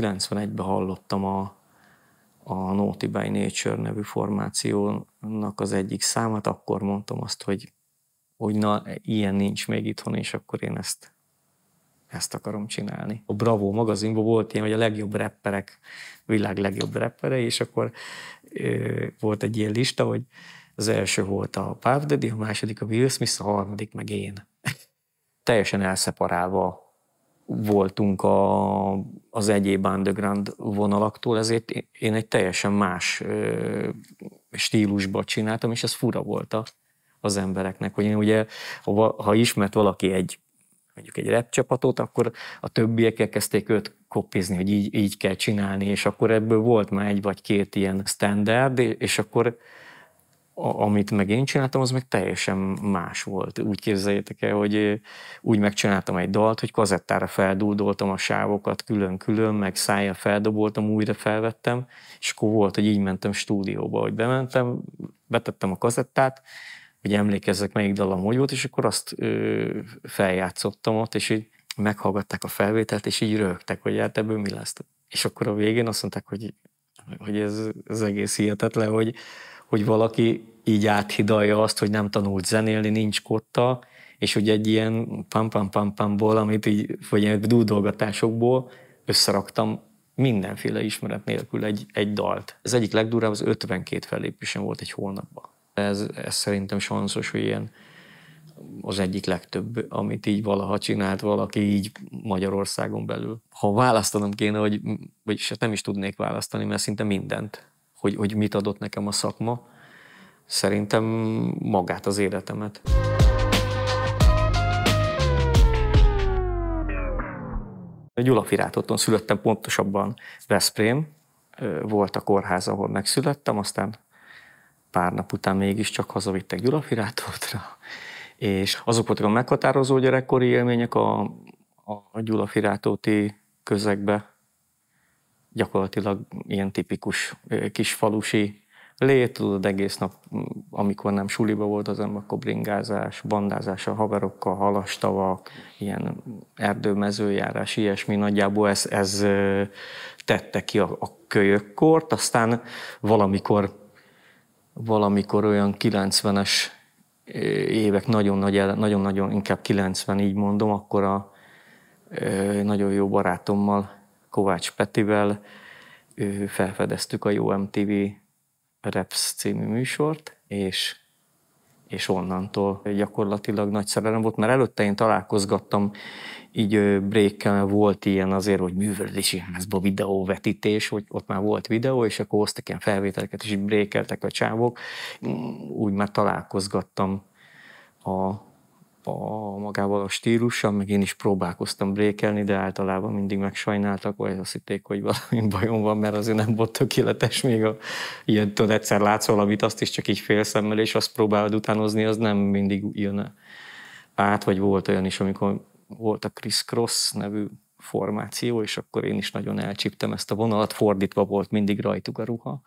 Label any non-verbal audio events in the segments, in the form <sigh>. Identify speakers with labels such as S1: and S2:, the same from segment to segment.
S1: 91-ben hallottam a, a Naughty by Nature nevű formációnak az egyik számát, akkor mondtam azt, hogy, hogy na, ilyen nincs még itthon, és akkor én ezt ezt akarom csinálni. A Bravo magazinban volt ilyen, hogy a legjobb rapperek, világ legjobb rappere, és akkor ö, volt egy ilyen lista, hogy az első volt a Puff Daddy, a második a Will Smith, a harmadik meg én. <laughs> Teljesen elszeparálva voltunk a, az egyéb underground vonalaktól, ezért én egy teljesen más stílusba csináltam, és ez fura volt az embereknek, hogy én ugye, ha, ha ismert valaki egy mondjuk egy rap csapatot, akkor a többiek kezdték őt kopizni, hogy így, így kell csinálni, és akkor ebből volt már egy vagy két ilyen standard, és akkor a, amit meg én csináltam, az meg teljesen más volt. Úgy képzeljétek el, hogy eh, úgy megcsináltam egy dalt, hogy kazettára feldúdoltam a sávokat külön-külön, meg szája feldoboltam, újra felvettem, és akkor volt, hogy így mentem stúdióba, hogy bementem, betettem a kazettát, hogy emlékezzek, melyik dalom hogy volt, és akkor azt ö, feljátszottam ott, és így meghallgatták a felvételt, és így rögtek, hogy hát ebből mi lesz. És akkor a végén azt mondták, hogy, hogy ez, ez egész hihetetlen, hogy hogy valaki így áthidalja azt, hogy nem tanult zenélni, nincs kotta, és hogy egy ilyen pam-pam-pam-pamból, amit így, vagy ilyen dúdolgatásokból összeraktam mindenféle ismeret nélkül egy, egy dalt. Ez egyik legdurább, az 52 fellépésem volt egy hónapban. Ez, ez szerintem sanszos, hogy ilyen az egyik legtöbb, amit így valaha csinált valaki így Magyarországon belül. Ha választanom kéne, hogy, vagyis hát nem is tudnék választani, mert szinte mindent hogy, hogy mit adott nekem a szakma, szerintem magát az életemet. Gyulafirátoton születtem, pontosabban Veszprém. Volt a kórház, ahol megszülettem, aztán pár nap után mégiscsak hazavittek Gyulafirátótra. És azok voltak a meghatározó gyerekkori élmények a, a Gyulafirátóti közegbe, gyakorlatilag ilyen tipikus kis falusi lét, tudod, egész nap, amikor nem suliba volt az ember, akkor bringázás, bandázás a haverokkal, halastavak, ilyen erdőmezőjárás, ilyesmi nagyjából ez, ez tette ki a, a kölyökkort, aztán valamikor, valamikor olyan 90-es évek, nagyon nagy, nagyon, nagyon inkább 90, így mondom, akkor a nagyon jó barátommal Kovács Petivel felfedeztük a Jó MTV Raps című műsort, és, és onnantól gyakorlatilag nagy szerelem volt, mert előtte én találkozgattam, így brékkel volt ilyen azért, hogy művelődési házba videóvetítés, hogy ott már volt videó, és akkor hoztak ilyen felvételeket, és így breakeltek a csávok. Úgy már találkozgattam a, a magával a stílussal, meg én is próbálkoztam brékelni, de általában mindig megsajnáltak, vagy azt hitték, hogy valami <laughs> bajom van, mert azért nem volt tökéletes még a, ilyen, tőle egyszer látsz valamit, azt is csak így félszemmel, és azt próbálod utánozni, az nem mindig jön át, vagy volt olyan is, amikor volt a Chris Cross nevű formáció, és akkor én is nagyon elcsíptem ezt a vonalat, fordítva volt mindig rajtuk a ruha,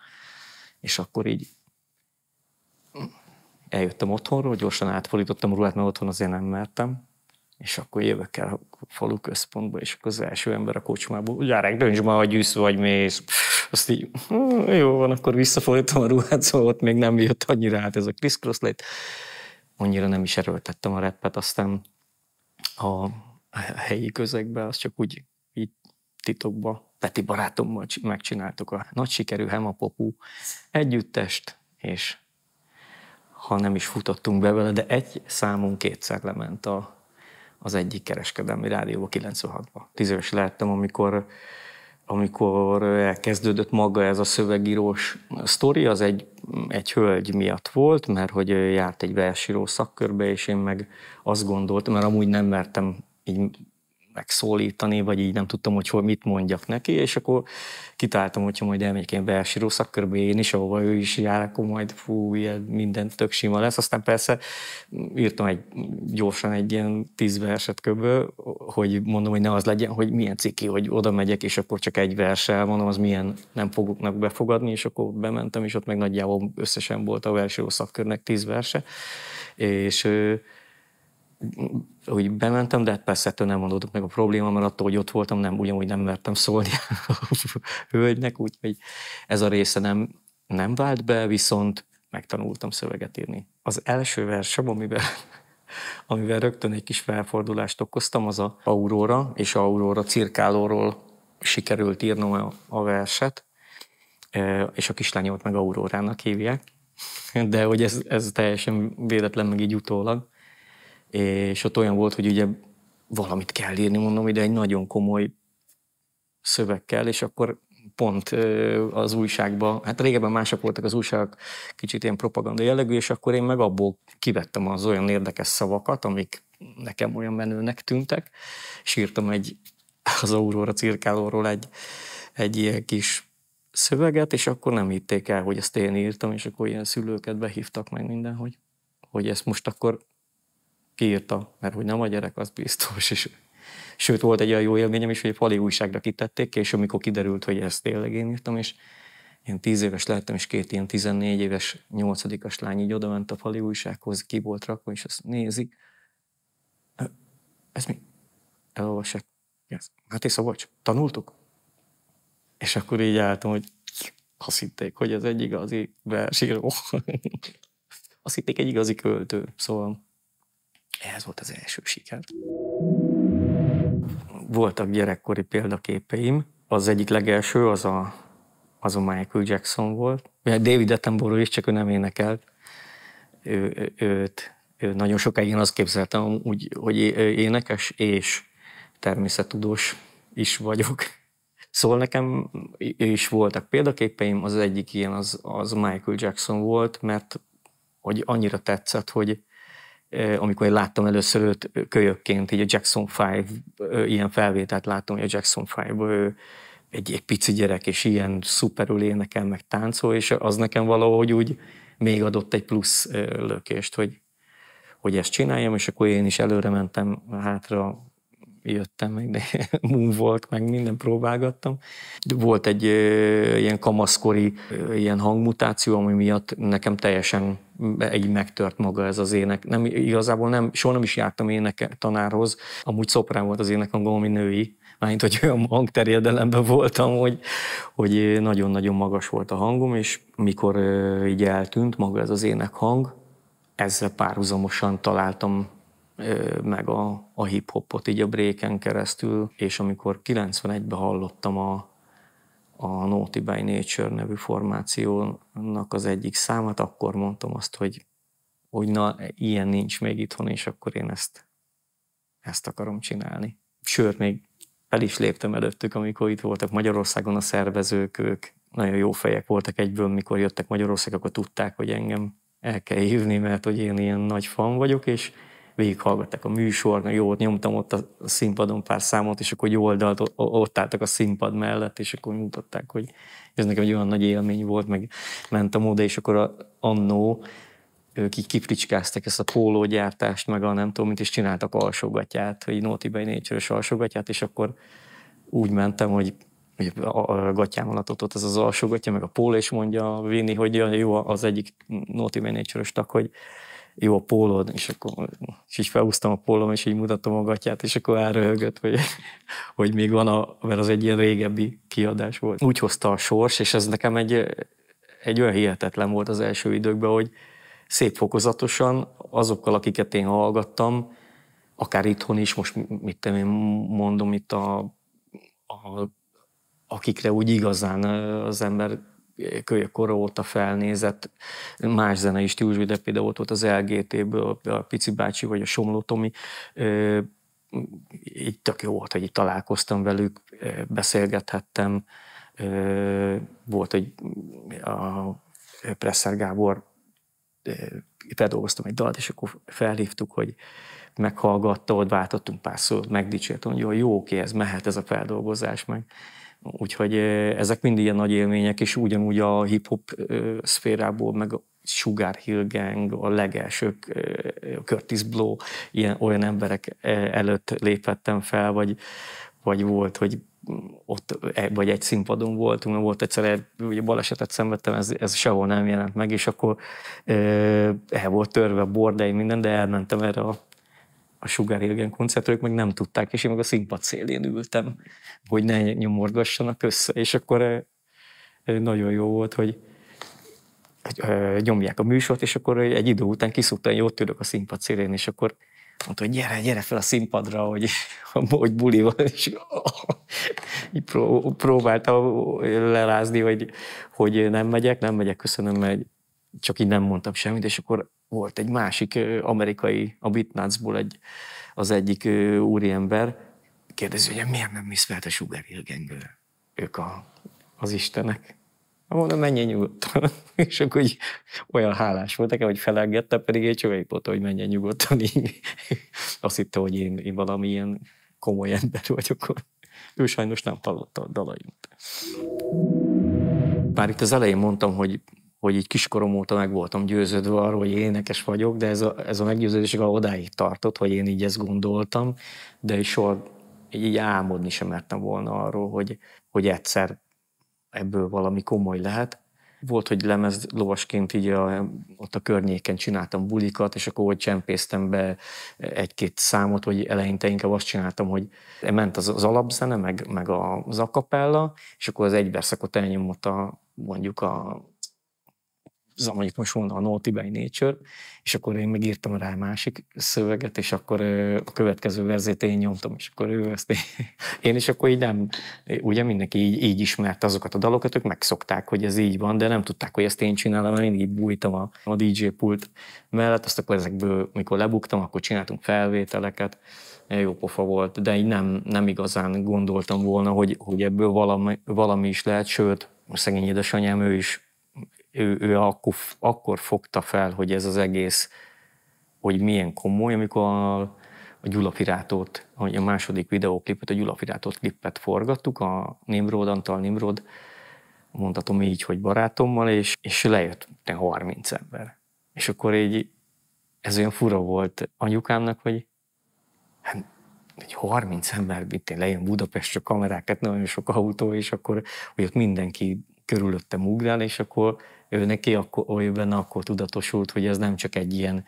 S1: és akkor így eljöttem otthonról, gyorsan átfordítottam a ruhát, mert otthon azért nem mertem, és akkor jövök el a falu központba, és akkor az első ember a kocsmából, gyerek, dönts ma, hogy üsz vagy mész. Azt így, hm, jó van, akkor visszafordítom a ruhát, szóval ott még nem jött annyira át ez a kriszkrosz lét. Annyira nem is erőltettem a repet, aztán a helyi közegbe, az csak úgy itt titokba Peti barátommal megcsináltuk a nagy sikerű Hemapopú együttest, és ha nem is futottunk be vele, de egy számunk kétszer lement a, az egyik kereskedelmi rádióba 96-ba. Tíz éves lehettem, amikor, amikor elkezdődött maga ez a szövegírós sztori, az egy, egy hölgy miatt volt, mert hogy járt egy versíró szakkörbe, és én meg azt gondoltam, mert amúgy nem mertem így megszólítani, vagy így nem tudtam, hogy hol mit mondjak neki, és akkor kitaláltam, hogyha majd elmegyek ilyen belsíró szakkörbe én is, ahova ő is jár, akkor majd fú, ilyen minden tök sima lesz. Aztán persze írtam egy, gyorsan egy ilyen tíz verset köbből, hogy mondom, hogy ne az legyen, hogy milyen ciki, hogy oda megyek, és akkor csak egy versel mondom, az milyen nem fognak befogadni, és akkor bementem, és ott meg nagyjából összesen volt a belsíró szakkörnek tíz verse, és hogy bementem, de hát persze ettől nem oldódott meg a probléma, mert attól, hogy ott voltam, nem, ugyanúgy nem mertem szólni a hölgynek, úgyhogy ez a része nem, nem vált be, viszont megtanultam szöveget írni. Az első versem, amiben, amivel rögtön egy kis felfordulást okoztam, az a Aurora és Aurora cirkálóról sikerült írnom a, a verset, és a kislányomat meg Aurórának hívják, de hogy ez, ez teljesen véletlen, meg így utólag és ott olyan volt, hogy ugye valamit kell írni, mondom, ide egy nagyon komoly szöveg kell, és akkor pont az újságba, hát régebben mások voltak az újságok, kicsit ilyen propaganda jellegű, és akkor én meg abból kivettem az olyan érdekes szavakat, amik nekem olyan menőnek tűntek, és írtam egy, az Aurora cirkálóról egy, egy ilyen kis szöveget, és akkor nem hitték el, hogy ezt én írtam, és akkor ilyen szülőket behívtak meg minden, hogy, hogy ezt most akkor kiírta, mert hogy nem a gyerek, az biztos. És, sőt, volt egy olyan jó élményem is, hogy egy fali újságra kitették, és amikor kiderült, hogy ezt tényleg én írtam, és én tíz éves lettem, és két ilyen 14 éves, nyolcadikas lány így odament a fali újsághoz, ki volt rakva, és azt nézi. Ez mi? Elolvassák. Yes. Hát és szabocs, tanultuk? És akkor így álltam, hogy azt hitték, hogy ez egy igazi versíró. <laughs> azt hitték egy igazi költő. Szóval ez volt az első siker. Voltak gyerekkori példaképeim. Az egyik legelső az a, az a Michael Jackson volt. David Attenborough is, csak ő nem énekelt. Ő, őt ő nagyon sokáig én azt képzeltem, úgy, hogy énekes és természettudós is vagyok. <laughs> Szóval nekem is voltak példaképeim, az egyik ilyen az, az Michael Jackson volt, mert hogy annyira tetszett, hogy amikor én láttam először őt kölyökként, így a Jackson 5, ilyen felvételt láttam, hogy a Jackson 5 egy, egy pici gyerek, és ilyen szuperül énekel, meg táncol, és az nekem valahogy úgy még adott egy plusz lökést, hogy, hogy ezt csináljam, és akkor én is előre mentem, hátra jöttem, meg de <laughs> moonwalk, meg minden próbálgattam. Volt egy ilyen kamaszkori ilyen hangmutáció, ami miatt nekem teljesen egy megtört maga ez az ének. Nem, igazából nem, soha nem is jártam ének tanárhoz, amúgy szoprán volt az énekhangom, ami női, mármint, hogy olyan hangterjedelemben voltam, hogy, hogy nagyon-nagyon magas volt a hangom, és mikor így eltűnt maga ez az énekhang, ezzel párhuzamosan találtam meg a, a hip-hopot így a bréken keresztül, és amikor 91-ben hallottam a, a Naughty by Nature nevű formációnak az egyik számát, akkor mondtam azt, hogy, hogy na, ilyen nincs még itthon, és akkor én ezt, ezt akarom csinálni. Sőt, még fel is léptem előttük, amikor itt voltak Magyarországon a szervezők, ők nagyon jó fejek voltak egyből, mikor jöttek Magyarország, akkor tudták, hogy engem el kell hívni, mert hogy én ilyen nagy fan vagyok, és végighallgatták a műsornak, jó, ott nyomtam ott a színpadon pár számot, és akkor egy oldalt ott álltak a színpad mellett, és akkor mutatták, hogy ez nekem egy olyan nagy élmény volt, meg a móda, és akkor a, annó ők így kifricskáztak ezt a pólógyártást, meg a nem tudom mint, és csináltak alsogatját, hogy Nóti Bay Nature-ös alsogatját, és akkor úgy mentem, hogy a gatyám alatt ott, ott ez az alsógatja, meg a pól, és mondja Vinni, hogy jó, az egyik Nóti Bay Nature-ös tag, hogy jó a pólód, és akkor és így felhúztam a pólom, és így mutatom a gatyát, és akkor elröhögött, hogy, hogy még van, a, mert az egy ilyen régebbi kiadás volt. Úgy hozta a sors, és ez nekem egy, egy olyan hihetetlen volt az első időkben, hogy szép fokozatosan azokkal, akiket én hallgattam, akár itthon is, most mit én mondom itt a, a akikre úgy igazán az ember kölyök kora óta felnézett más zene is stílusú, de például ott volt az LGT-ből, a Pici bácsi vagy a Somló Tomi, így tök jó volt, hogy itt találkoztam velük, beszélgethettem. Volt, hogy a Presser Gábor feldolgoztam egy dalt, és akkor felhívtuk, hogy meghallgatta, ott váltottunk pár szót, megdicsért, hogy jó, jó, oké, ez mehet ez a feldolgozás, meg Úgyhogy ezek mind ilyen nagy élmények, és ugyanúgy a hip-hop szférából, meg a Sugar Hill Gang, a legelsők, a Curtis Blow, ilyen, olyan emberek előtt lépettem fel, vagy, vagy volt, hogy ott, e, vagy egy színpadon voltunk, mert volt egyszer egy ugye balesetet szenvedtem, ez, ez sehol nem jelent meg, és akkor e, el volt törve a bordei, minden, de elmentem erre a a Sugar Hill koncertről, meg nem tudták, és én meg a színpad szélén ültem, hogy ne nyomorgassanak össze, és akkor nagyon jó volt, hogy, nyomják a műsort, és akkor egy idő után kiszoktam, hogy ott ülök a színpad szélén, és akkor mondta, hogy gyere, gyere fel a színpadra, hogy, <laughs> hogy buli van, és így <laughs> pró, lelázni, hogy, hogy nem megyek, nem megyek, köszönöm, mert csak így nem mondtam semmit, és akkor volt egy másik amerikai, a Bitnáncból egy, az egyik úriember, kérdezi, hogy miért nem visz fel a Sugar Hill Gang-ből? Ők a, az istenek. Mondom, menjen nyugodtan. <laughs> És akkor így olyan hálás volt nekem, hogy felengedte, pedig egy csövejpóta, hogy menjen nyugodtan. Így. <laughs> Azt hitte, hogy én, én valami ilyen komoly ember vagyok. Ő sajnos nem hallotta a dalaimat. Már itt az elején mondtam, hogy hogy így kiskorom óta meg voltam győződve arról, hogy énekes vagyok, de ez a, ez a meggyőződés odáig tartott, hogy én így ezt gondoltam, de is soha így álmodni sem mertem volna arról, hogy, hogy egyszer ebből valami komoly lehet. Volt, hogy lemez lovasként így a, ott a környéken csináltam bulikat, és akkor hogy csempésztem be egy-két számot, hogy eleinte inkább azt csináltam, hogy ment az, az alapzene, meg, meg az akapella, és akkor az egyberszakot elnyomott a, mondjuk a az amit most mondom a Naughty by Nature, és akkor én megírtam írtam rá másik szöveget, és akkor a következő verzét én nyomtam, és akkor ő ezt én, is akkor így nem, ugye mindenki így, így ismerte azokat a dalokat, ők megszokták, hogy ez így van, de nem tudták, hogy ezt én csinálom, mert én így bújtam a, a DJ pult mellett, azt akkor ezekből, mikor lebuktam, akkor csináltunk felvételeket, e, jó pofa volt, de így nem, nem igazán gondoltam volna, hogy, hogy ebből valami, valami is lehet, sőt, a szegény édesanyám, ő is ő, ő akkor, akkor fogta fel, hogy ez az egész, hogy milyen komoly, amikor a, a Gyulapirátot, a második videóklipet, a Gyulapirátot klippet forgattuk, a Nimrod, Antal Nimrod, mondhatom így, hogy barátommal, és, és lejött 30 ember. És akkor így ez olyan fura volt anyukámnak, hogy hát, egy 30 ember, itt lejön Budapestre kamerákat, hát nagyon sok autó, és akkor, hogy ott mindenki körülöttem ugrál, és akkor ő neki akkor, ő benne akkor tudatosult, hogy ez nem csak egy ilyen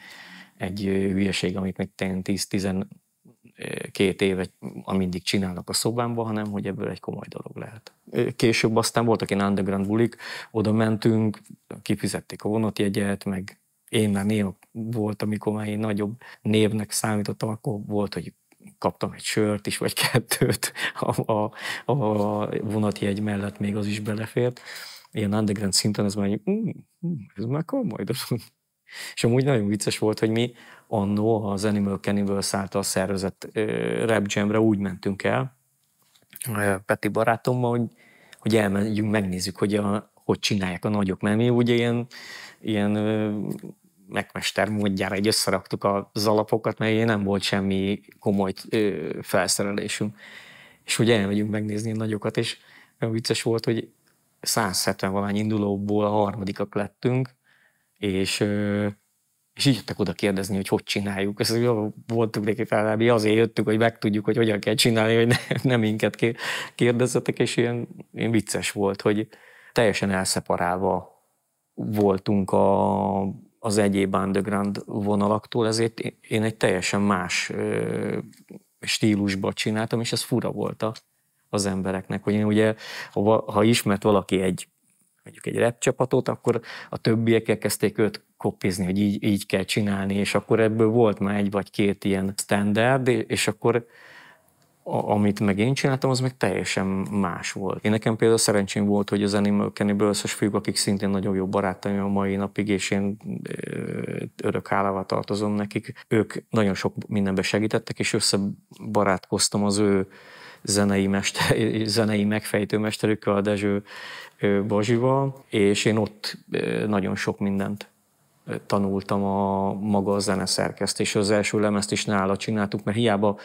S1: egy hülyeség, amit meg 10-12 éve, mindig csinálnak a szobámban, hanem hogy ebből egy komoly dolog lehet. Később aztán voltak én underground bulik, oda mentünk, kifizették a vonatjegyet, meg én már néha volt, amikor már én nagyobb névnek számítottam, akkor volt, hogy kaptam egy sört is, vagy kettőt <laughs> a, a, a vonatjegy mellett még az is belefért. Ilyen underground szinten ez már, mm, mm, ez már komoly, <laughs> és amúgy nagyon vicces volt, hogy mi annó az Animal Cannibal által szervezett rap jamre úgy mentünk el, Peti barátommal, hogy, hogy elmegyünk, megnézzük, hogy a, hogy csinálják a nagyok, mert mi ugye ilyen, ilyen megmester módjára egy összeraktuk az alapokat, mert nem volt semmi komoly ö, felszerelésünk. És ugye elmegyünk megnézni a nagyokat, és vicces volt, hogy 170 valány indulóból a harmadikak lettünk, és, ö, és így jöttek oda kérdezni, hogy hogy csináljuk. ez jó, voltunk neki felelbi, azért jöttük, hogy megtudjuk, hogy hogyan kell csinálni, hogy ne, ne minket kérdezzetek, és ilyen, ilyen vicces volt, hogy teljesen elszeparálva voltunk a az egyéb underground vonalaktól, ezért én egy teljesen más stílusba csináltam, és ez fura volt az embereknek, hogy én ugye, ha, ismert valaki egy mondjuk egy rap csapatot, akkor a többiek kezdték őt kopizni, hogy így, így kell csinálni, és akkor ebből volt már egy vagy két ilyen standard, és akkor a, amit meg én csináltam, az meg teljesen más volt. Én nekem például szerencsém volt, hogy az Animal Cannibal összes fiúk, akik szintén nagyon jó barátaim a mai napig, és én örök hálával tartozom nekik, ők nagyon sok mindenben segítettek, és összebarátkoztam az ő zenei, mester, <laughs> zenei megfejtő mesterükkel, a Dezső Bazsival, és én ott nagyon sok mindent tanultam a maga a zeneszerkesztés. Az első lemezt is nála csináltuk, mert hiába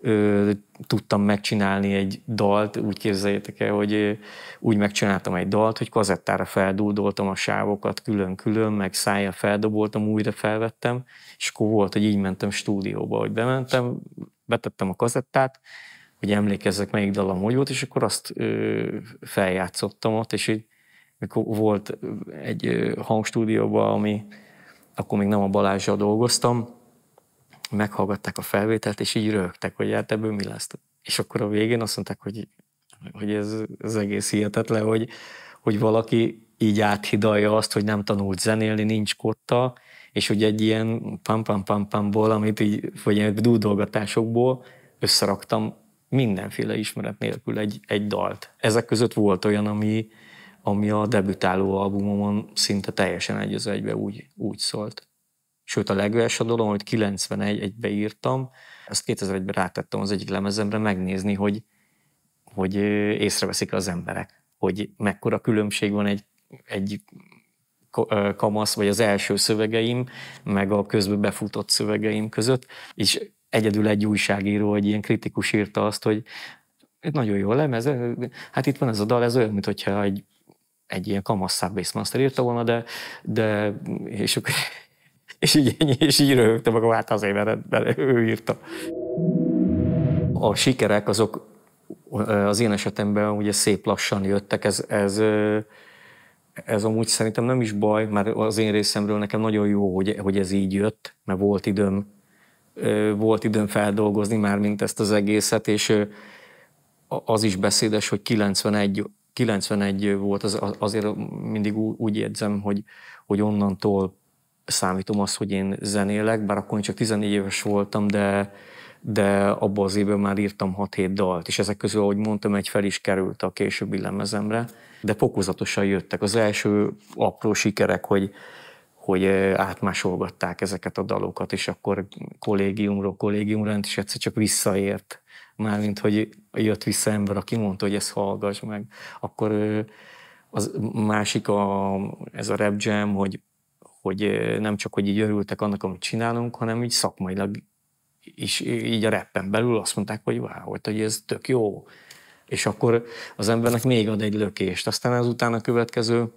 S1: ö, tudtam megcsinálni egy dalt, úgy képzeljétek el, hogy ö, úgy megcsináltam egy dalt, hogy kazettára feldúdoltam a sávokat külön-külön, meg szája feldoboltam, újra felvettem, és akkor volt, hogy így mentem stúdióba, hogy bementem, betettem a kazettát, hogy emlékezzek, melyik dalom hogy volt, és akkor azt ö, feljátszottam ott, és így volt egy hangstúdióban, ami akkor még nem a Balázsra dolgoztam, meghallgatták a felvételt, és így rögtek, hogy hát ebből mi lesz. És akkor a végén azt mondták, hogy, hogy ez, ez egész hihetetlen, hogy, hogy valaki így áthidalja azt, hogy nem tanult zenélni, nincs kotta, és hogy egy ilyen pam-pam-pam-pamból, amit így, vagy ilyen dúdolgatásokból összeraktam mindenféle ismeret nélkül egy, egy dalt. Ezek között volt olyan, ami, ami a debütáló albumomon szinte teljesen egy az egybe úgy, úgy szólt. Sőt, a legelső dolog, amit 91 egybe írtam, azt 2001-ben rátettem az egyik lemezemre megnézni, hogy, hogy észreveszik az emberek, hogy mekkora különbség van egy, egy kamasz, vagy az első szövegeim, meg a közben befutott szövegeim között, és egyedül egy újságíró, egy ilyen kritikus írta azt, hogy nagyon jó lemez, hát itt van ez a dal, ez olyan, mintha egy egy ilyen kamasszább bassmaster írta volna, de, de és, és így, és így röhögtem magam, hát azért, mert, mert ő írta. A sikerek azok az én esetemben ugye szép lassan jöttek, ez, ez, ez amúgy szerintem nem is baj, mert az én részemről nekem nagyon jó, hogy, hogy ez így jött, mert volt időm, volt időm feldolgozni már, mint ezt az egészet, és az is beszédes, hogy 91 91 volt, az, azért mindig úgy érzem, hogy, hogy onnantól számítom azt, hogy én zenélek, bár akkor én csak 14 éves voltam, de, de abban az évben már írtam 6-7 dalt, és ezek közül, ahogy mondtam, egy fel is került a későbbi lemezemre, de fokozatosan jöttek. Az első apró sikerek, hogy, hogy átmásolgatták ezeket a dalokat, és akkor kollégiumról kollégiumra, és egyszer csak visszaért mármint, hogy jött vissza ember, aki mondta, hogy ezt hallgass meg. Akkor az másik a, ez a rap jam, hogy, hogy nem csak, hogy így örültek annak, amit csinálunk, hanem így szakmailag is így a rappen belül azt mondták, hogy wow, hogy ez tök jó. És akkor az embernek még ad egy lökést. Aztán az utána következő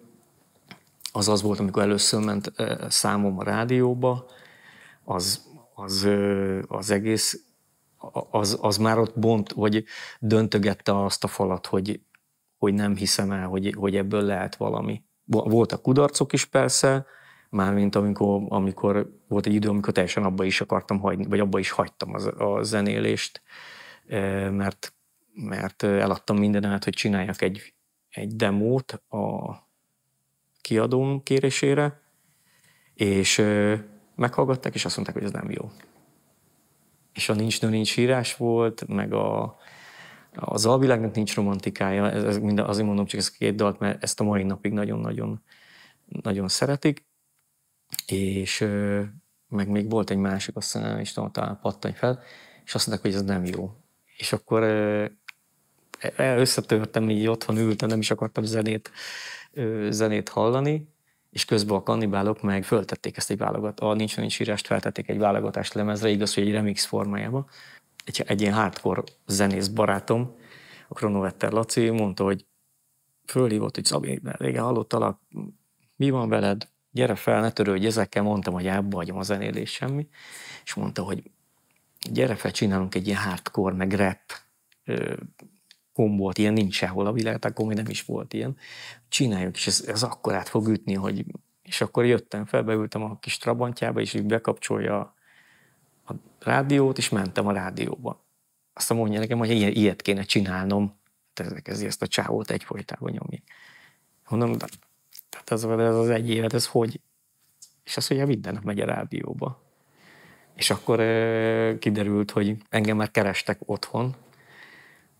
S1: az az volt, amikor először ment számom a rádióba, az, az, az egész az, az már ott bont, vagy döntögette azt a falat, hogy, hogy nem hiszem el, hogy, hogy ebből lehet valami. Voltak kudarcok is persze, mármint amikor, amikor volt egy idő, amikor teljesen abba is akartam hagyni, vagy abba is hagytam az, a zenélést, eh, mert, mert eladtam mindenemet, hogy csináljak egy, egy demót a kiadón kérésére, és eh, meghallgatták, és azt mondták, hogy ez nem jó és a Nincs Nő, Nincs Írás volt, meg a, az alvilágnak nincs romantikája, ez, ez mind, azért mondom csak ezt a két dalt, mert ezt a mai napig nagyon-nagyon nagyon szeretik, és meg még volt egy másik, azt nem is tudom, talán pattanj fel, és azt mondták, hogy ez nem jó. És akkor e, összetörtem, így otthon ültem, nem is akartam zenét, zenét hallani, és közben a kannibálok meg föltették ezt egy válogat, a nincs nincs írást feltették egy válogatást lemezre, igaz, hogy egy remix formájában, Egy, egy ilyen hardcore zenész barátom, a Kronovetter Laci mondta, hogy fölhívott, hogy Szabi, régen hallottalak, mi van veled, gyere fel, ne törődj ezekkel, mondtam, hogy ebbe hagyom a zenélés semmi, és mondta, hogy gyere fel, csinálunk egy ilyen hardcore, meg rap kom volt ilyen, nincs sehol a világ, akkor még nem is volt ilyen. Csináljuk, és ez, ez akkor át fog ütni, hogy... És akkor jöttem fel, beültem a kis trabantjába, és így bekapcsolja a, a rádiót, és mentem a rádióba. Azt mondja nekem, hogy ilyen, ilyet kéne csinálnom, hát ezek ez, ezt a csávót egyfolytában nyomni. Mondom, de, tehát ez, ez az egy élet, ez hogy? És azt mondja, minden nap megy a rádióba. És akkor kiderült, hogy engem már kerestek otthon,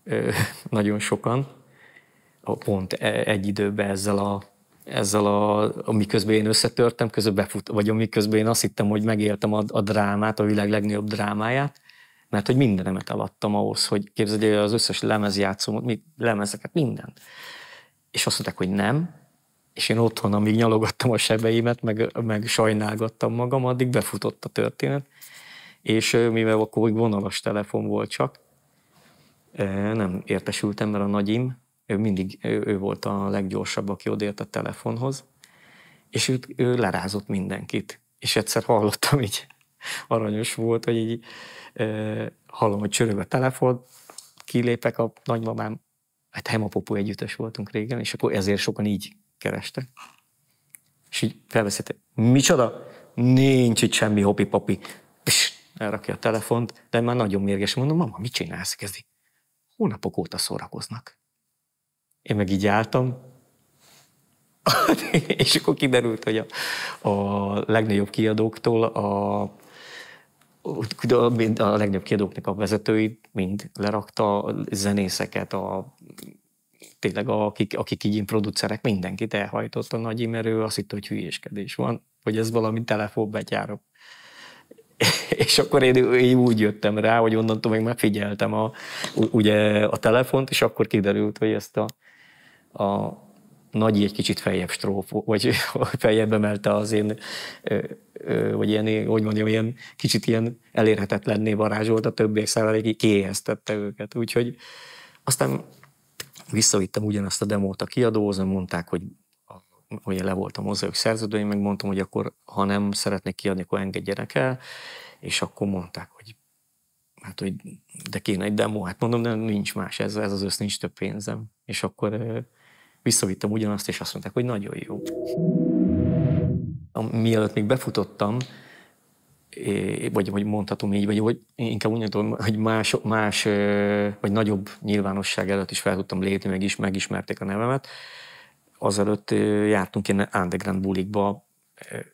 S1: <laughs> nagyon sokan, pont e, egy időben ezzel a ezzel a, amiközben én összetörtem, közben befut, vagy amiközben én azt hittem, hogy megéltem a, a drámát, a világ legnagyobb drámáját, mert hogy mindenemet eladtam ahhoz, hogy képzeld el az összes lemezjátszómat, mi, lemezeket, mindent. És azt mondták, hogy nem, és én otthon, amíg nyalogattam a sebeimet, meg, meg sajnálgattam magam, addig befutott a történet, és mivel akkor vonalas telefon volt csak, nem értesültem, mert a nagyim, ő mindig, ő, ő volt a leggyorsabb, aki odért a telefonhoz, és ő, ő lerázott mindenkit. És egyszer hallottam, így aranyos volt, hogy így e, hallom, hogy csörög a telefon, kilépek a nagymamám, hát Hemapopó együttes voltunk régen, és akkor ezért sokan így kerestek. És így felveszette, micsoda? Nincs itt semmi hopi-popi. Psst, elrakja a telefont, de már nagyon mérges, mondom, mama, mit csinálsz? Kezdi hónapok óta szórakoznak. Én meg így álltam, <laughs> és akkor kiderült, hogy a, a legnagyobb kiadóktól a a legnagyobb kiadóknak a vezetői mind lerakta a zenészeket, a, tényleg a, akik, akik így producerek, mindenkit elhajtott a nagy imerő, azt hitt, hogy hülyéskedés van, hogy ez valami telefonbetyárok. <laughs> és akkor én, én úgy jöttem rá, hogy onnantól még megfigyeltem a, ugye a telefont, és akkor kiderült, hogy ezt a, a nagy egy kicsit feljebb stróf, vagy <laughs> feljebb emelte az én, vagy ilyen, hogy mondjam, ilyen, kicsit ilyen elérhetetlenné varázsolt a többiek számára, ki kiéheztette őket. Úgyhogy aztán visszavittem ugyanazt a demót a kiadóhoz, mondták, hogy ugye le voltam ők szerződő, én megmondtam, hogy akkor, ha nem szeretnék kiadni, akkor engedjenek el, és akkor mondták, hogy hát, hogy de kéne egy demo, hát mondom, de nincs más, ez, ez az össz, nincs több pénzem. És akkor visszavittem ugyanazt, és azt mondták, hogy nagyon jó. Mielőtt még befutottam, vagy, vagy mondhatom így, vagy hogy inkább úgy tudom, hogy más, más, vagy nagyobb nyilvánosság előtt is fel tudtam lépni, meg is megismerték a nevemet, azelőtt jártunk én underground bulikba,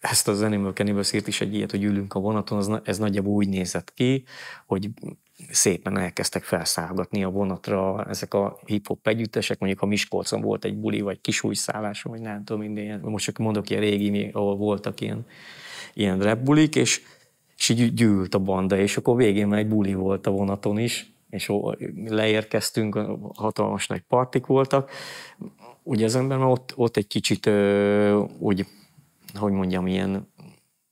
S1: ezt az Animal Cannibals írt is egy ilyet, hogy ülünk a vonaton, az, ez nagyjából úgy nézett ki, hogy szépen elkezdtek felszállgatni a vonatra ezek a hip-hop együttesek, mondjuk a Miskolcon volt egy buli, vagy kis kisújszállás, vagy nem tudom, minden most csak mondok ilyen régi, ahol voltak ilyen, ilyen rap bulik, és, és így gyűlt a banda, és akkor végén már egy buli volt a vonaton is, és leérkeztünk, hatalmas nagy partik voltak, ugye az ember ott, ott egy kicsit ö, úgy, hogy mondjam, ilyen,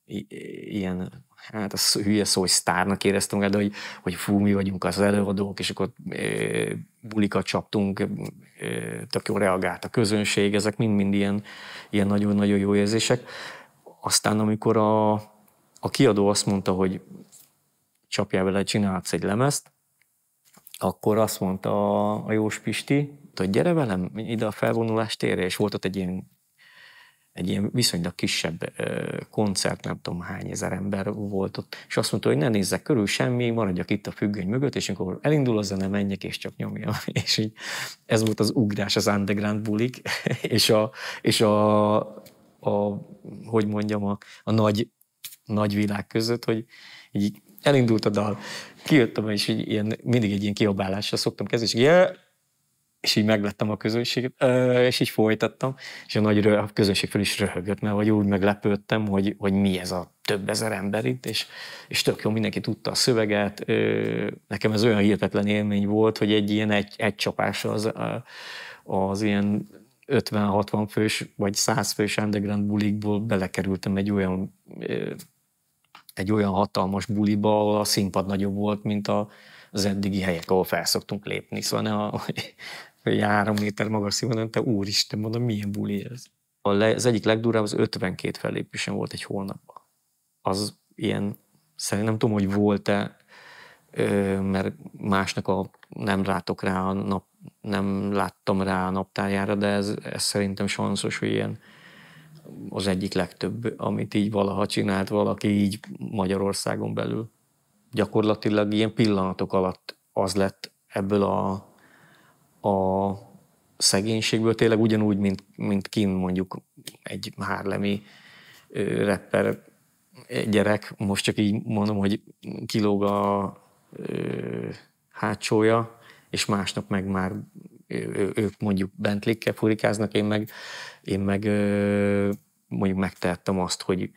S1: ilyen hát az hülye szó, hogy sztárnak éreztem de hogy, hogy fú, mi vagyunk az előadók, és akkor ö, bulikat csaptunk, ö, tök jól reagált a közönség, ezek mind-mind ilyen, ilyen nagyon-nagyon jó érzések. Aztán amikor a, a kiadó azt mondta, hogy csapjál vele, csinálsz egy lemezt, akkor azt mondta a, a Jós Pisti, hogy gyere velem ide a felvonulás térre, és volt ott egy ilyen, egy ilyen viszonylag kisebb koncert, nem tudom hány ezer ember volt ott, és azt mondta, hogy ne nézzek körül semmi, maradjak itt a függöny mögött, és amikor elindul a zene, menjek és csak nyomja. <laughs> És így ez volt az ugrás az underground bulik, <laughs> és a, és a, a hogy mondjam, a, a nagy, nagy világ között, hogy így elindult a dal, kijöttem, és így ilyen, mindig egy ilyen kiabálásra szoktam kezdeni, és yeah, és így meglettem a közönség, és így folytattam, és a nagy rö- a közönség fel is röhögött, mert vagy úgy meglepődtem, hogy, hogy mi ez a több ezer ember itt, és, és tök jó, mindenki tudta a szöveget. Nekem ez olyan hihetetlen élmény volt, hogy egy ilyen egy, egy csapás az, az ilyen 50-60 fős, vagy 100 fős underground bulikból belekerültem egy olyan egy olyan hatalmas buliba, ahol a színpad nagyobb volt, mint a, az eddigi helyek, ahol felszoktunk lépni. Szóval ne a, egy három méter magas színvonalon, te úristen, mondom, milyen buli ez. A le, az egyik legdurább az 52 fellépésen volt egy hónapban. Az ilyen, szerintem nem tudom, hogy volt-e, mert másnak a, nem látok rá a nap, nem láttam rá a naptárjára, de ez, ez szerintem sanszos, hogy ilyen az egyik legtöbb, amit így valaha csinált valaki így Magyarországon belül. Gyakorlatilag ilyen pillanatok alatt az lett ebből a a szegénységből, tényleg ugyanúgy, mint, mint kin mondjuk egy hárlemi rapper gyerek, most csak így mondom, hogy kilóg a ö, hátsója, és másnap meg már ő, ők mondjuk bentlikkel furikáznak, én meg, én meg ö, mondjuk megtehettem azt, hogy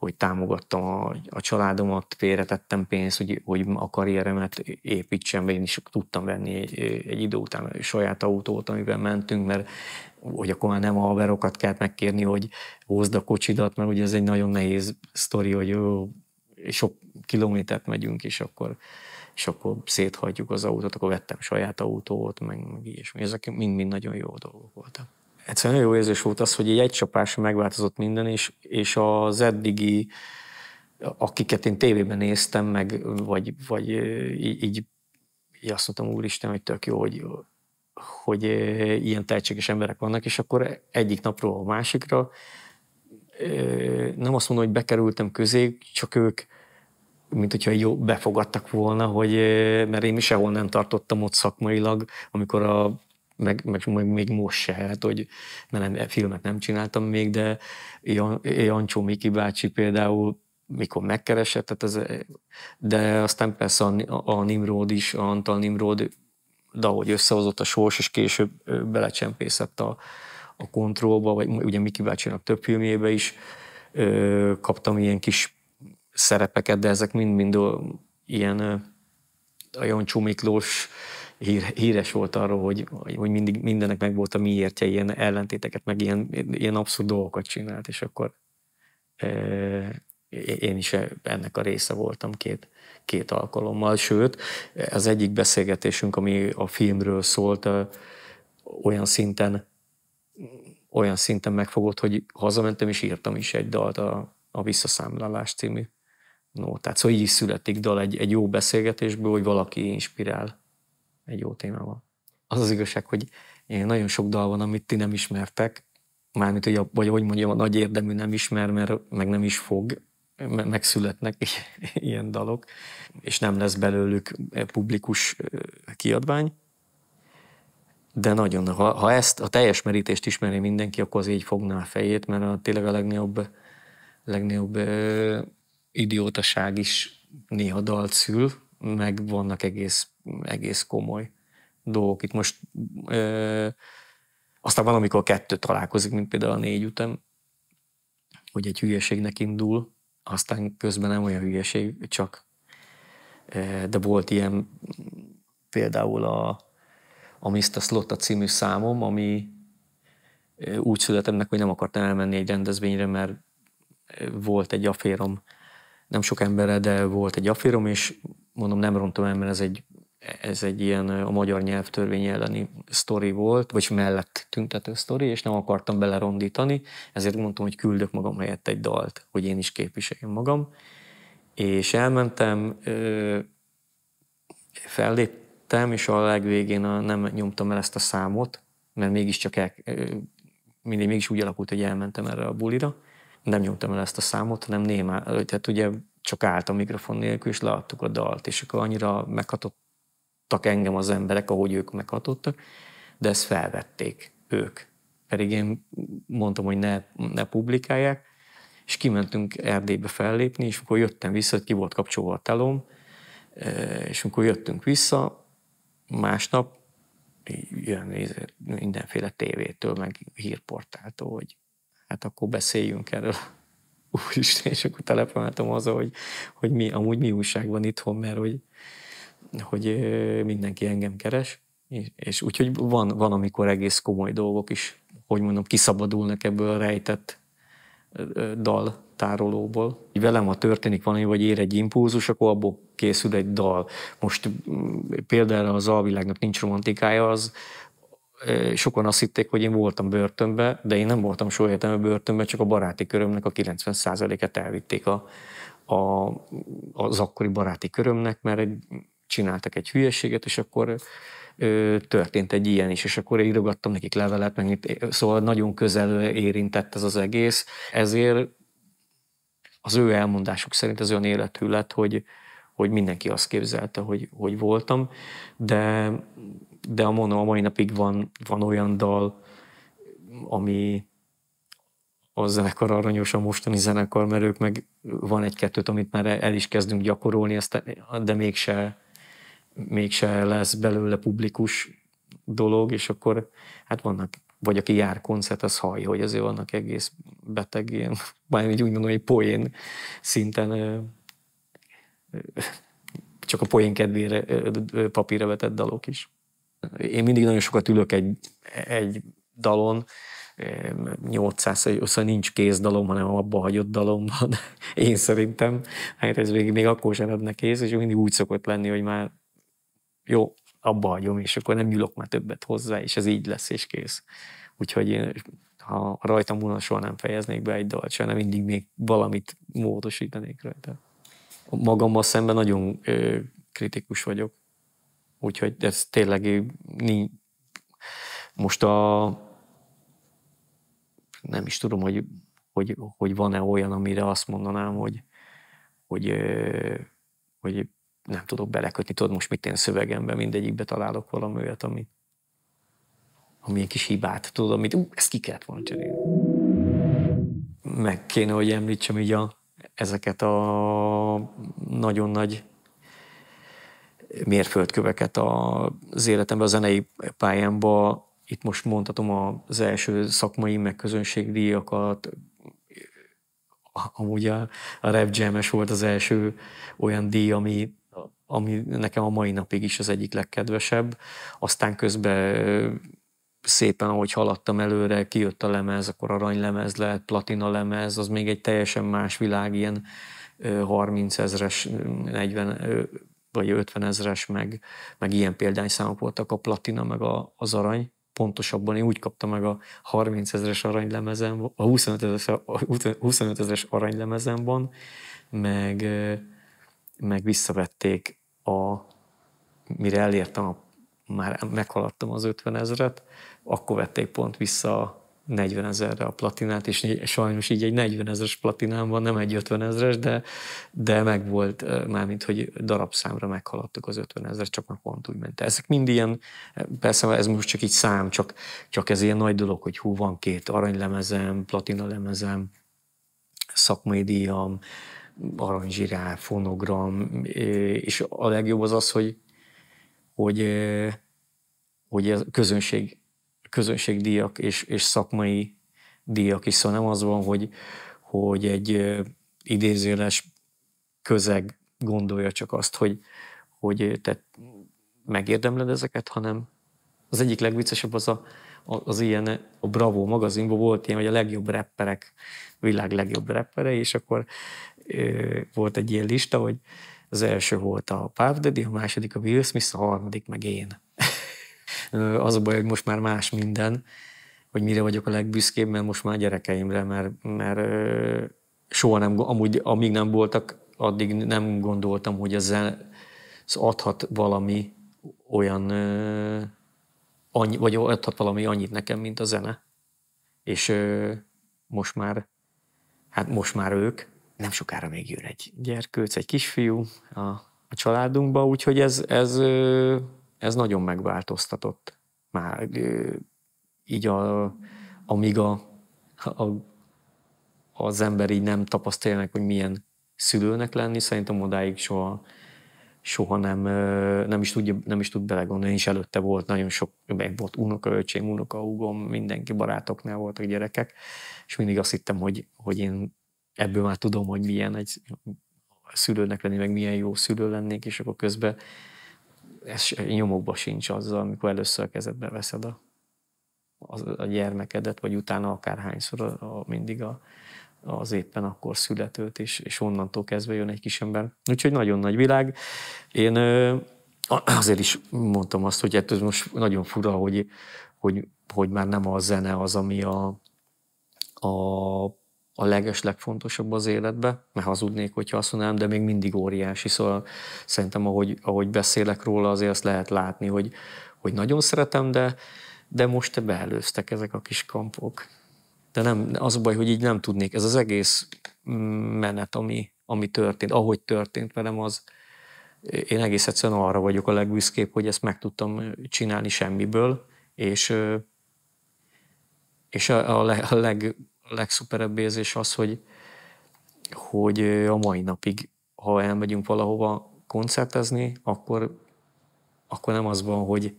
S1: hogy támogattam a, a családomat, félretettem pénzt, hogy, hogy a karrieremet építsem, én is tudtam venni egy, egy idő után a saját autót, amiben mentünk, mert hogy akkor már nem a haverokat kell megkérni, hogy hozd a kocsidat, mert ugye ez egy nagyon nehéz sztori, hogy ó, sok kilométert megyünk, és akkor, és akkor széthagyjuk az autót, akkor vettem saját autót, meg, meg ilyesmi. Ezek mind-mind nagyon jó dolgok voltak egyszerűen jó érzés volt az, hogy egy csapásra megváltozott minden, és, és az eddigi, akiket én tévében néztem, meg, vagy, vagy így, így, azt mondtam, úristen, hogy tök jó, hogy, hogy ilyen tehetséges emberek vannak, és akkor egyik napról a másikra, nem azt mondom, hogy bekerültem közé, csak ők, mint hogyha jó, befogadtak volna, hogy, mert én is sehol nem tartottam ott szakmailag, amikor a meg, meg, meg még most se, hát, hogy mert nem, e filmet nem csináltam még, de Jan, Jancsó Miki bácsi például mikor megkeresett, tehát ez, de aztán persze a, a Nimród is, a Antal Nimród, de ahogy összehozott a sors, és később belecsempészett a, a kontrollba, vagy ugye Miki bácsinak több filmjébe is ö, kaptam ilyen kis szerepeket, de ezek mind-mind ilyen a Jancsó Miklós híres volt arról, hogy, hogy mindig mindennek meg volt a miértje, ilyen ellentéteket, meg ilyen, ilyen abszurd dolgokat csinált, és akkor e, én is ennek a része voltam két, két alkalommal. Sőt, az egyik beszélgetésünk, ami a filmről szólt, olyan szinten olyan szinten megfogott, hogy hazamentem és írtam is egy dalt, a, a Visszaszámlálás című nótát. Szóval így is születik dal egy, egy jó beszélgetésből, hogy valaki inspirál egy jó témával. Az az igazság, hogy nagyon sok dal van, amit ti nem ismertek, mármint, hogy, vagy hogy mondjam, a nagy érdemű nem ismer, mert meg nem is fog, megszületnek <laughs> ilyen dalok, és nem lesz belőlük e, publikus e, kiadvány. De nagyon, ha, ha ezt a teljes merítést ismeri mindenki, akkor az így fogná a fejét, mert a, tényleg a legnagyobb, legnagyobb ö, e, idiótaság is néha dalt szül, meg vannak egész, egész komoly dolgok. Itt most ö, aztán van, amikor kettő találkozik, mint például a négy ütem, hogy egy hülyeségnek indul, aztán közben nem olyan hülyeség, csak ö, de volt ilyen például a, a Mr. Slotta című számom, ami úgy születemnek, hogy nem akartam elmenni egy rendezvényre, mert volt egy aférom nem sok emberre, de volt egy afférom és mondom, nem rontom el, mert ez egy, ez egy ilyen a magyar nyelvtörvény elleni sztori volt, vagy mellett tüntető sztori, és nem akartam belerondítani, ezért mondtam, hogy küldök magam helyett egy dalt, hogy én is képviseljem magam. És elmentem, felléptem, és a legvégén nem nyomtam el ezt a számot, mert mégiscsak el, mindig mégis úgy alakult, hogy elmentem erre a bulira, nem nyomtam el ezt a számot, hanem néma, tehát ugye csak állt a mikrofon nélkül, és leadtuk a dalt, és akkor annyira meghatottak engem az emberek, ahogy ők meghatottak, de ezt felvették ők. Pedig én mondtam, hogy ne, ne publikálják, és kimentünk Erdélybe fellépni, és akkor jöttem vissza, hogy ki volt kapcsolva a telom, e, és amikor jöttünk vissza, másnap jön mindenféle tévétől, meg hírportáltól, hogy hát akkor beszéljünk erről. <laughs> Úristen, és akkor telefonáltam azzal, hogy, hogy mi, amúgy mi újság van itthon, mert hogy, hogy mindenki engem keres, és, és úgyhogy van, van, amikor egész komoly dolgok is, hogy mondom, kiszabadulnak ebből a rejtett dal tárolóból. Velem, ha történik valami, vagy ér egy impulzus, akkor abból készül egy dal. Most mm, például az alvilágnak nincs romantikája, az, sokan azt hitték, hogy én voltam börtönbe, de én nem voltam soha a börtönbe, csak a baráti körömnek a 90%-et elvitték a, a, az akkori baráti körömnek, mert egy, csináltak egy hülyeséget, és akkor ö, történt egy ilyen is, és akkor írogattam nekik levelet, meg mit, szóval nagyon közel érintett ez az egész, ezért az ő elmondásuk szerint ez olyan életű lett, hogy, hogy mindenki azt képzelte, hogy, hogy voltam, de de a mondom, a mai napig van, van olyan dal, ami a zenekar aranyos a mostani zenekar, mert ők meg van egy-kettőt, amit már el is kezdünk gyakorolni, de mégse, mégse lesz belőle publikus dolog, és akkor hát vannak, vagy aki jár koncert, az hallja, hogy azért vannak egész beteg ilyen, <laughs> bár úgy mondom, hogy poén szinten csak a poén kedvére papírra vetett dalok is. Én mindig nagyon sokat ülök egy, egy dalon, 800, össze szóval nincs dalom, hanem abba hagyott dalom van, <laughs> én szerintem. Hát ez még, még akkor sem adnak kész, és mindig úgy szokott lenni, hogy már jó, abba hagyom, és akkor nem nyúlok már többet hozzá, és ez így lesz, és kész. Úgyhogy én, ha rajtam múlva soha nem fejeznék be egy dalt, hanem mindig még valamit módosítanék rajta. Magammal szemben nagyon ö, kritikus vagyok. Úgyhogy ez tényleg most a nem is tudom, hogy, hogy, hogy van-e olyan, amire azt mondanám, hogy, hogy, hogy nem tudok belekötni, tudod most mit én szövegemben mindegyikbe találok valami olyat, ami, ami egy kis hibát, tudod, amit ú, ezt ki kellett volna cserélni. Meg kéne, hogy említsem így a, ezeket a nagyon nagy mérföldköveket az életemben, a zenei pályámba. Itt most mondhatom az első szakmai meg közönségdíjakat, amúgy a, a Rap es volt az első olyan díj, ami, ami nekem a mai napig is az egyik legkedvesebb. Aztán közben szépen, ahogy haladtam előre, kijött a lemez, akkor aranylemez lett, platina lemez, az még egy teljesen más világ, ilyen 30 ezres, 40 vagy 50 ezeres meg, meg ilyen példányszámok voltak a platina, meg a, az arany, pontosabban én úgy kaptam meg a 30 ezeres aranylemezem, a 25 ezeres, 25 ezeres meg, meg visszavették a, mire elértem, a, már meghaladtam az 50 ezeret, akkor vették pont vissza 40 ezerre a platinát, és sajnos így egy 40 ezeres platinám van, nem egy 50 ezeres, de, de meg volt már mint hogy darabszámra meghaladtuk az 50 ezer, csak már pont úgy ment. Ezek mind ilyen, persze ez most csak egy szám, csak, csak ez ilyen nagy dolog, hogy hú, van két aranylemezem, platina lemezem, szakmai díjam, aranyzsirá, fonogram, és a legjobb az az, hogy, hogy hogy a közönség közönségdíjak és, és szakmai díjak is, szóval nem az van, hogy, hogy egy idézőles közeg gondolja csak azt, hogy, hogy te megérdemled ezeket, hanem az egyik legviccesebb az a, az ilyen, a Bravo magazinban volt ilyen, hogy a legjobb rapperek, világ legjobb rappere, és akkor ö, volt egy ilyen lista, hogy az első volt a Puff Daddy, a második a Will Smith, a harmadik meg én. Az a baj, hogy most már más minden, hogy mire vagyok a legbüszkébb, mert most már gyerekeimre, mert, mert soha nem, amúgy amíg nem voltak, addig nem gondoltam, hogy ezzel ez adhat valami olyan, annyi, vagy adhat valami annyit nekem, mint a zene. És most már, hát most már ők, nem sokára még jön egy gyerkőc, egy kisfiú a, a családunkba, úgyhogy ez, ez ez nagyon megváltoztatott már így a, amíg a, a, az ember így nem tapasztalja meg, hogy milyen szülőnek lenni, szerintem odáig soha, soha nem, nem, is tudja, nem is tud belegondolni, és előtte volt nagyon sok, volt unokaöcsém, unokaúgom, mindenki barátoknál voltak gyerekek, és mindig azt hittem, hogy, hogy én ebből már tudom, hogy milyen egy szülőnek lenni, meg milyen jó szülő lennék, és akkor közben ez nyomokba sincs azzal, amikor először a kezedbe veszed a, a, a gyermekedet, vagy utána akárhányszor a, a, mindig a, az éppen akkor születőt, és, és onnantól kezdve jön egy kis ember. Úgyhogy nagyon nagy világ. Én azért is mondtam azt, hogy hát ez most nagyon fura, hogy, hogy, hogy már nem a zene az, ami a, a a leges, legfontosabb az életbe, mert hazudnék, hogyha azt mondanám, de még mindig óriási, szóval szerintem ahogy, ahogy beszélek róla, azért azt lehet látni, hogy, hogy nagyon szeretem, de, de most te beelőztek ezek a kis kampok. De nem, az a baj, hogy így nem tudnék. Ez az egész mm, menet, ami, ami történt, ahogy történt velem, az én egész egyszerűen arra vagyok a legbüszkébb, hogy ezt meg tudtam csinálni semmiből, és és a, a, leg, a leg, legszuperebb érzés az, hogy, hogy a mai napig, ha elmegyünk valahova koncertezni, akkor, akkor nem az van, hogy,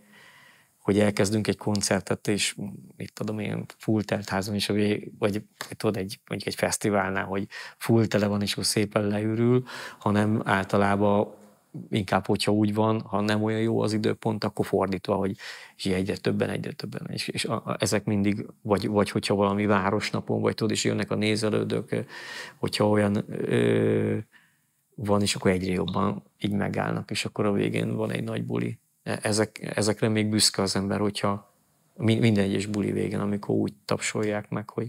S1: hogy elkezdünk egy koncertet, és mit tudom ilyen full telt házon is, vagy, vagy tudod, egy, mondjuk egy fesztiválnál, hogy full tele van, és akkor szépen leürül, hanem általában inkább, hogyha úgy van, ha nem olyan jó az időpont, akkor fordítva, hogy egyre többen, egyre többen. És, és a, a, ezek mindig, vagy, vagy hogyha valami városnapon, vagy tudod, és jönnek a nézelődők, hogyha olyan ö, van, és akkor egyre jobban így megállnak, és akkor a végén van egy nagy buli. E, ezek, ezekre még büszke az ember, hogyha minden egyes buli végén, amikor úgy tapsolják meg, hogy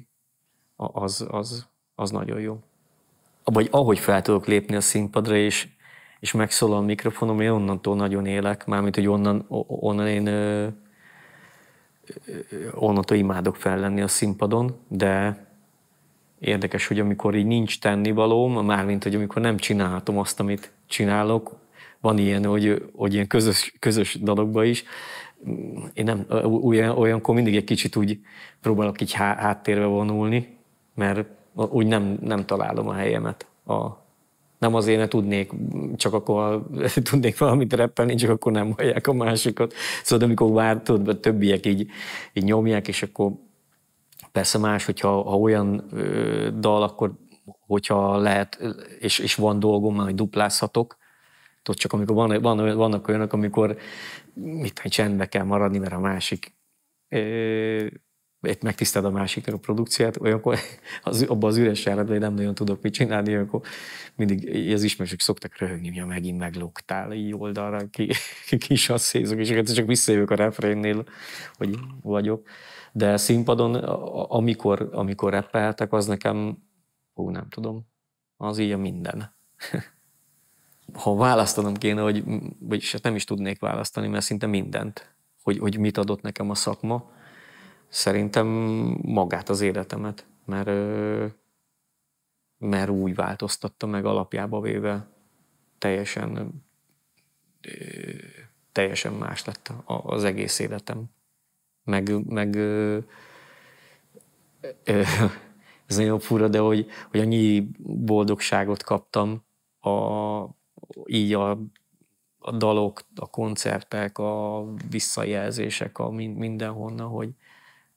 S1: az, az, az nagyon jó. Vagy ahogy fel tudok lépni a színpadra, és és megszólal a mikrofonom, én onnantól nagyon élek, mármint, hogy onnan, onnan én onnantól imádok fel lenni a színpadon, de érdekes, hogy amikor így nincs tennivalóm, mármint, hogy amikor nem csinálhatom azt, amit csinálok, van ilyen, hogy, hogy ilyen közös, közös dalokban is, én nem, olyan, olyankor mindig egy kicsit úgy próbálok így háttérbe vonulni, mert úgy nem, nem találom a helyemet a nem azért ne tudnék, csak akkor <laughs> tudnék valamit reppelni, csak akkor nem hallják a másikat. Szóval amikor vár, tudod, a többiek így, így nyomják, és akkor persze más, hogyha ha olyan ö, dal, akkor hogyha lehet, és, és van dolgom, hogy duplázhatok, tudod, csak amikor van, van, vannak olyanok, amikor mit, hogy csendbe kell maradni, mert a másik ö, megtisztel a másiknak a produkciát, olyankor <laughs> az, abban az üres járatban én nem nagyon tudok mit csinálni, olyankor mindig az ismerősök szoktak röhögni, hogy megint meglógtál így oldalra, ki, ki, <laughs> ki is azt és akkor csak visszajövök a refrénnél, hogy vagyok. De színpadon, amikor, amikor repeltek, az nekem, ó, nem tudom, az így a minden. <laughs> ha választanom kéne, hogy, vagyis hát nem is tudnék választani, mert szinte mindent, hogy, hogy mit adott nekem a szakma, szerintem magát az életemet, mert, mert úgy változtatta meg alapjába véve teljesen, teljesen más lett az egész életem. Meg, meg <laughs> ez nagyon fura, de hogy, hogy annyi boldogságot kaptam a, így a, a dalok, a koncertek, a visszajelzések, a mindenhonnan, hogy,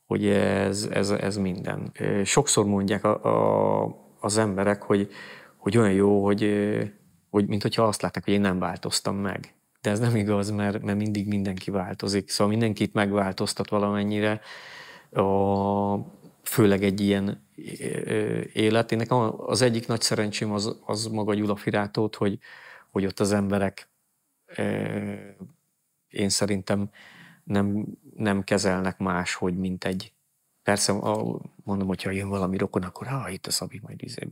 S1: hogy ez, ez, ez minden. Sokszor mondják a, a, az emberek, hogy, hogy olyan jó, hogy, hogy mint hogyha azt látnak, hogy én nem változtam meg. De ez nem igaz, mert, mert mindig mindenki változik. Szóval mindenkit megváltoztat valamennyire, a, főleg egy ilyen élet. Én nekem az egyik nagy szerencsém az, az maga Gyula Firátót, hogy, hogy ott az emberek én szerintem nem, nem kezelnek más, hogy mint egy. Persze, a, mondom, hogyha jön valami rokon, akkor ha itt a Szabi majd izé,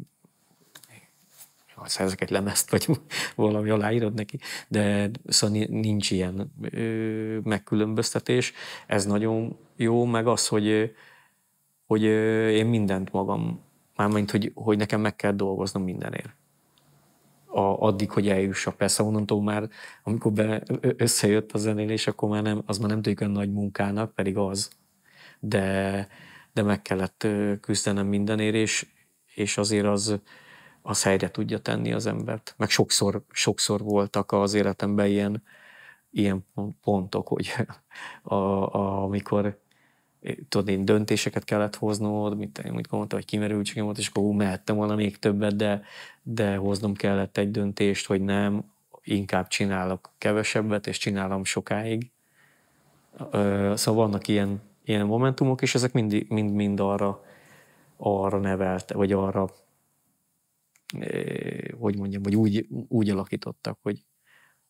S1: ha szerzek egy lemezt, vagy <laughs> valami aláírod neki, de szóval nincs ilyen ö, megkülönböztetés. Ez nagyon jó, meg az, hogy, hogy én mindent magam, mármint, hogy, hogy nekem meg kell dolgoznom mindenért a, addig, hogy eljussak. Persze onnantól már, amikor be, összejött a zenélés, akkor már nem, az már nem tűnik olyan nagy munkának, pedig az. De, de meg kellett küzdenem mindenért, és, és azért az, az helyre tudja tenni az embert. Meg sokszor, sokszor voltak az életemben ilyen, ilyen pontok, hogy <laughs> a, a, amikor tudod, én döntéseket kellett hoznod, mit, mit mondta, hogy kimerültségem volt, és akkor ú, mehettem volna még többet, de, de hoznom kellett egy döntést, hogy nem, inkább csinálok kevesebbet, és csinálom sokáig. Szóval vannak ilyen, ilyen momentumok, és ezek mind, mind, mind arra, arra nevelt, vagy arra, hogy mondjam, vagy úgy, úgy alakítottak, hogy,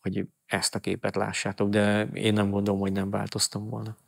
S1: hogy ezt a képet lássátok, de én nem gondolom, hogy nem változtam volna.